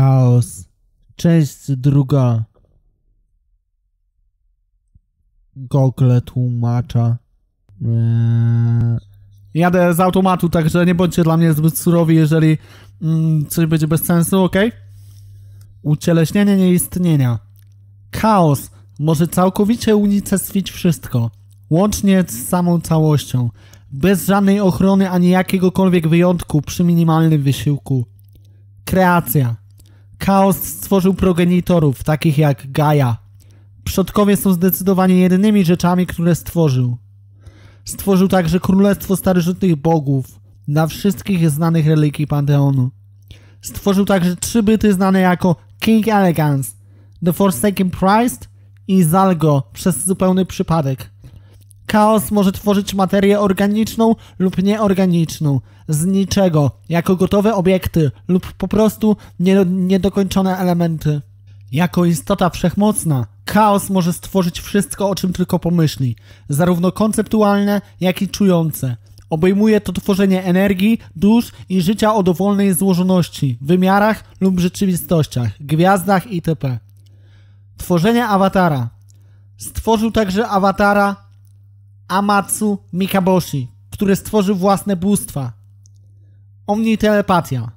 chaos. Część druga. Google tłumacza. Eee... Jadę z automatu, także nie bądźcie dla mnie zbyt surowi, jeżeli mm, coś będzie bez sensu, ok? Ucieleśnienie nieistnienia. Chaos może całkowicie unicestwić wszystko, łącznie z samą całością, bez żadnej ochrony ani jakiegokolwiek wyjątku przy minimalnym wysiłku. Kreacja Chaos stworzył progenitorów, takich jak Gaia. Przodkowie są zdecydowanie jedynymi rzeczami, które stworzył. Stworzył także królestwo starożytnych bogów dla wszystkich znanych religii Panteonu. Stworzył także trzy byty znane jako King Elegance, The Forsaken Priest i Zalgo przez zupełny przypadek. Chaos może tworzyć materię organiczną lub nieorganiczną, z niczego, jako gotowe obiekty lub po prostu niedokończone elementy. Jako istota wszechmocna, chaos może stworzyć wszystko, o czym tylko pomyśli, zarówno konceptualne, jak i czujące. Obejmuje to tworzenie energii, dusz i życia o dowolnej złożoności, wymiarach lub rzeczywistościach, gwiazdach itp. Tworzenie awatara. Stworzył także awatara Amatsu Mikaboshi, który stworzył własne bóstwa. Omnitelepatia. telepatia.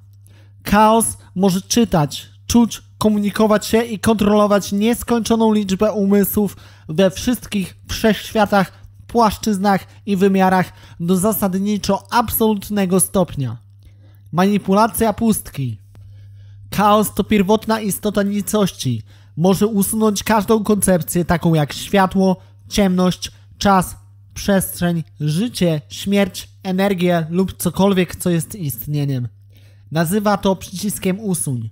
Chaos może czytać, czuć, komunikować się i kontrolować nieskończoną liczbę umysłów we wszystkich wszechświatach, płaszczyznach i wymiarach do zasadniczo absolutnego stopnia. Manipulacja pustki. Chaos to pierwotna istota nicości. Może usunąć każdą koncepcję, taką jak światło, ciemność, czas, przestrzeń, życie, śmierć, energię lub cokolwiek, co jest istnieniem. Nazywa to przyciskiem usuń.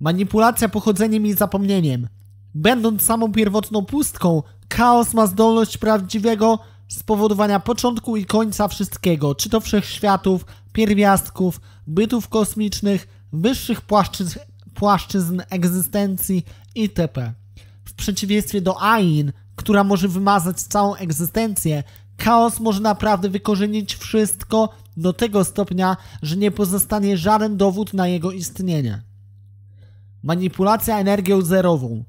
Manipulacja pochodzeniem i zapomnieniem. Będąc samą pierwotną pustką, chaos ma zdolność prawdziwego spowodowania początku i końca wszystkiego, czy to wszechświatów, pierwiastków, bytów kosmicznych, wyższych płaszczyzn, płaszczyzn egzystencji itp. W przeciwieństwie do Ain, która może wymazać całą egzystencję. Chaos może naprawdę wykorzenić wszystko do tego stopnia, że nie pozostanie żaden dowód na jego istnienie. Manipulacja energią zerową.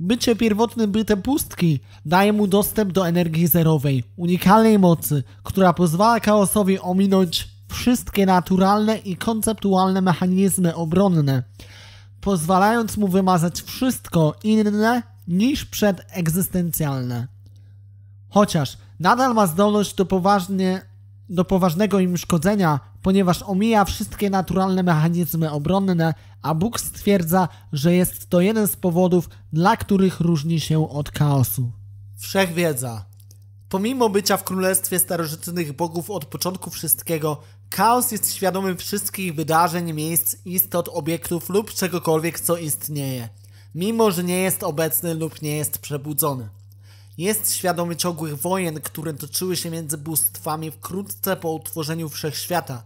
Bycie pierwotnym bytem pustki daje mu dostęp do energii zerowej, unikalnej mocy, która pozwala chaosowi ominąć wszystkie naturalne i konceptualne mechanizmy obronne, pozwalając mu wymazać wszystko inne niż przedegzystencjalne. Chociaż nadal ma zdolność do, poważnie, do poważnego im szkodzenia, ponieważ omija wszystkie naturalne mechanizmy obronne, a Bóg stwierdza, że jest to jeden z powodów, dla których różni się od chaosu. Wszechwiedza. Pomimo bycia w królestwie starożytnych bogów od początku wszystkiego, chaos jest świadomy wszystkich wydarzeń, miejsc, istot, obiektów lub czegokolwiek, co istnieje mimo że nie jest obecny lub nie jest przebudzony. Jest świadomy ciągłych wojen, które toczyły się między bóstwami wkrótce po utworzeniu wszechświata,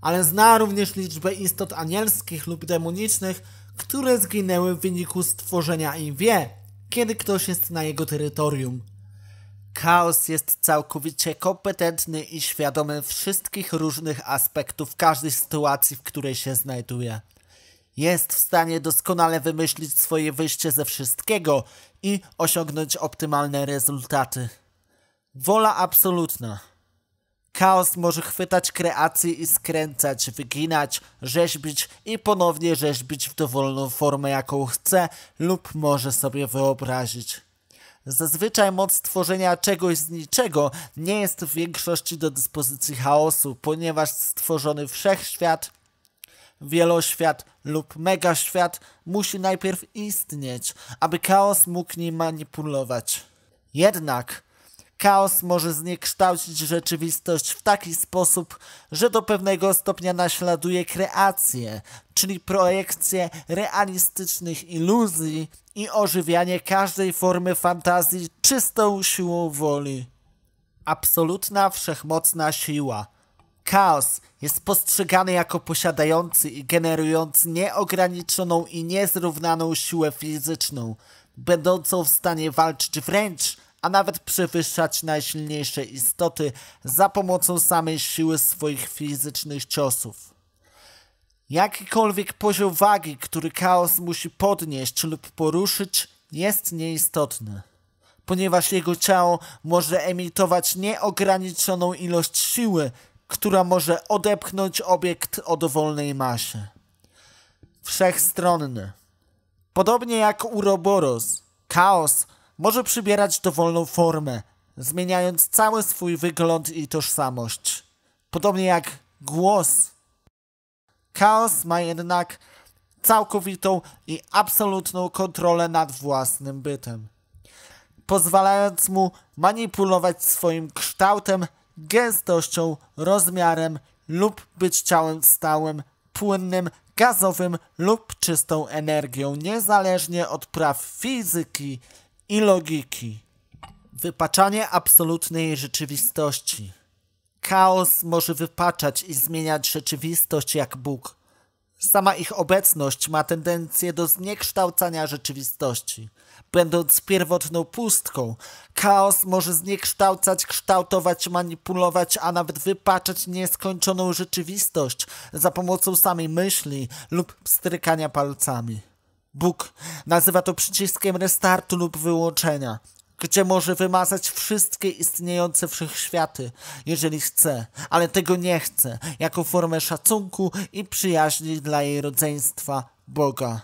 ale zna również liczbę istot anielskich lub demonicznych, które zginęły w wyniku stworzenia i wie, kiedy ktoś jest na jego terytorium. Chaos jest całkowicie kompetentny i świadomy wszystkich różnych aspektów każdej sytuacji, w której się znajduje jest w stanie doskonale wymyślić swoje wyjście ze wszystkiego i osiągnąć optymalne rezultaty. Wola absolutna. Chaos może chwytać kreację i skręcać, wyginać, rzeźbić i ponownie rzeźbić w dowolną formę, jaką chce lub może sobie wyobrazić. Zazwyczaj moc tworzenia czegoś z niczego nie jest w większości do dyspozycji chaosu, ponieważ stworzony wszechświat wieloświat lub megaświat musi najpierw istnieć, aby chaos mógł nim manipulować. Jednak chaos może zniekształcić rzeczywistość w taki sposób, że do pewnego stopnia naśladuje kreację, czyli projekcję realistycznych iluzji i ożywianie każdej formy fantazji czystą siłą woli. Absolutna wszechmocna siła – chaos jest postrzegany jako posiadający i generujący nieograniczoną i niezrównaną siłę fizyczną, będącą w stanie walczyć wręcz, a nawet przewyższać najsilniejsze istoty za pomocą samej siły swoich fizycznych ciosów. Jakikolwiek poziom wagi, który chaos musi podnieść lub poruszyć, jest nieistotny ponieważ jego ciało może emitować nieograniczoną ilość siły, która może odepchnąć obiekt o dowolnej masie. Wszechstronny. Podobnie jak uroboros, chaos może przybierać dowolną formę, zmieniając cały swój wygląd i tożsamość. Podobnie jak głos. Chaos ma jednak całkowitą i absolutną kontrolę nad własnym bytem, pozwalając mu manipulować swoim kształtem gęstością, rozmiarem lub być ciałem stałym, płynnym, gazowym lub czystą energią, niezależnie od praw fizyki i logiki. Wypaczanie absolutnej rzeczywistości. Chaos może wypaczać i zmieniać rzeczywistość jak Bóg, Sama ich obecność ma tendencję do zniekształcania rzeczywistości. Będąc pierwotną pustką, chaos może zniekształcać, kształtować, manipulować, a nawet wypaczać nieskończoną rzeczywistość za pomocą samej myśli lub strykania palcami. Bóg nazywa to przyciskiem restartu lub wyłączenia gdzie może wymazać wszystkie istniejące wszechświaty, jeżeli chce, ale tego nie chce, jako formę szacunku i przyjaźni dla jej rodzeństwa Boga,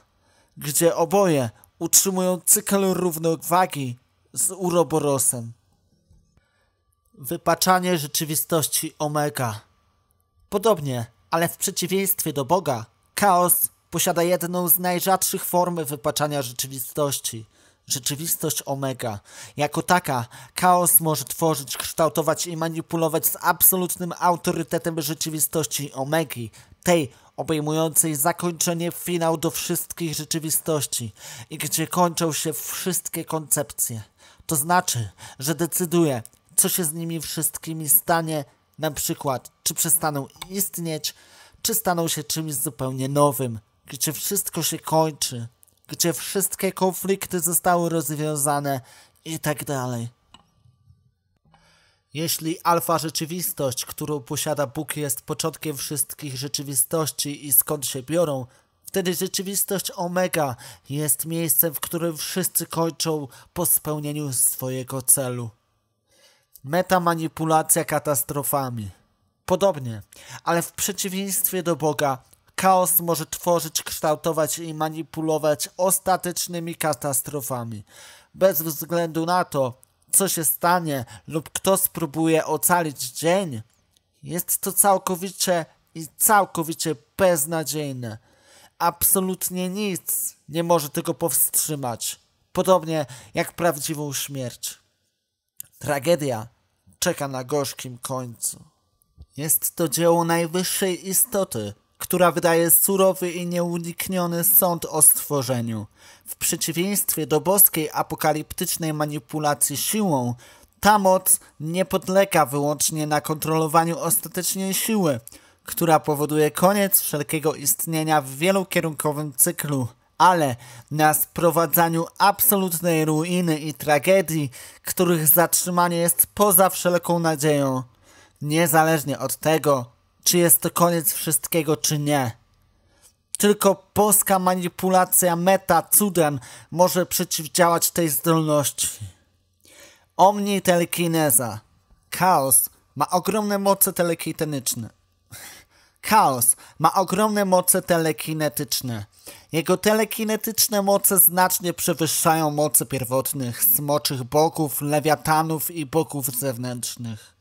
gdzie oboje utrzymują cykl równowagi z uroborosem. Wypaczanie rzeczywistości Omega. Podobnie, ale w przeciwieństwie do Boga, chaos posiada jedną z najrzadszych form wypaczania rzeczywistości – rzeczywistość Omega. Jako taka, chaos może tworzyć, kształtować i manipulować z absolutnym autorytetem rzeczywistości Omegi, tej obejmującej zakończenie finał do wszystkich rzeczywistości i gdzie kończą się wszystkie koncepcje. To znaczy, że decyduje, co się z nimi wszystkimi stanie, na przykład, czy przestaną istnieć, czy staną się czymś zupełnie nowym, gdzie wszystko się kończy gdzie wszystkie konflikty zostały rozwiązane i tak dalej. Jeśli alfa rzeczywistość, którą posiada Bóg, jest początkiem wszystkich rzeczywistości i skąd się biorą, wtedy rzeczywistość omega jest miejscem, w którym wszyscy kończą po spełnieniu swojego celu. Meta manipulacja katastrofami. Podobnie, ale w przeciwieństwie do Boga, Chaos może tworzyć, kształtować i manipulować ostatecznymi katastrofami. Bez względu na to, co się stanie lub kto spróbuje ocalić dzień, jest to całkowicie i całkowicie beznadziejne. Absolutnie nic nie może tego powstrzymać, podobnie jak prawdziwą śmierć. Tragedia czeka na gorzkim końcu. Jest to dzieło najwyższej istoty, która wydaje surowy i nieunikniony sąd o stworzeniu. W przeciwieństwie do boskiej apokaliptycznej manipulacji siłą, ta moc nie podlega wyłącznie na kontrolowaniu ostatecznej siły, która powoduje koniec wszelkiego istnienia w wielokierunkowym cyklu, ale na sprowadzaniu absolutnej ruiny i tragedii, których zatrzymanie jest poza wszelką nadzieją. Niezależnie od tego, czy jest to koniec wszystkiego, czy nie. Tylko polska manipulacja meta cudem może przeciwdziałać tej zdolności. Omni telekineza. Chaos ma ogromne moce telekinetyczne. Chaos ma ogromne moce telekinetyczne. Jego telekinetyczne moce znacznie przewyższają moce pierwotnych, smoczych bogów, lewiatanów i bogów zewnętrznych.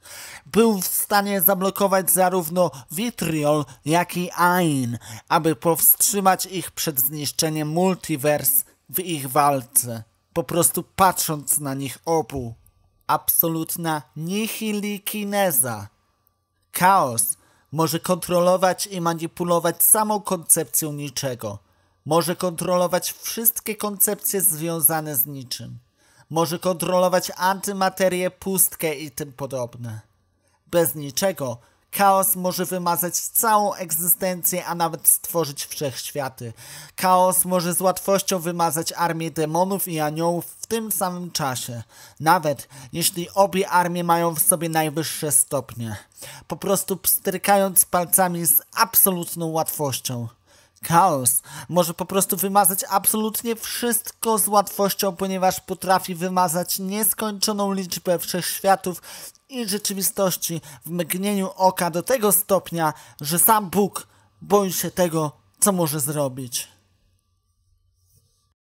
Był w stanie zablokować zarówno Vitriol, jak i Ain, aby powstrzymać ich przed zniszczeniem multiwers w ich walce, po prostu patrząc na nich obu. Absolutna nihilikineza. Chaos – może kontrolować i manipulować samą koncepcją niczego. Może kontrolować wszystkie koncepcje związane z niczym. Może kontrolować antymaterię, pustkę i tym podobne. Bez niczego Chaos może wymazać całą egzystencję, a nawet stworzyć wszechświaty. Chaos może z łatwością wymazać armię demonów i aniołów w tym samym czasie, nawet jeśli obie armie mają w sobie najwyższe stopnie, po prostu pstrykając palcami z absolutną łatwością. Chaos może po prostu wymazać absolutnie wszystko z łatwością, ponieważ potrafi wymazać nieskończoną liczbę wszechświatów i rzeczywistości w mgnieniu oka do tego stopnia, że sam Bóg boi się tego, co może zrobić.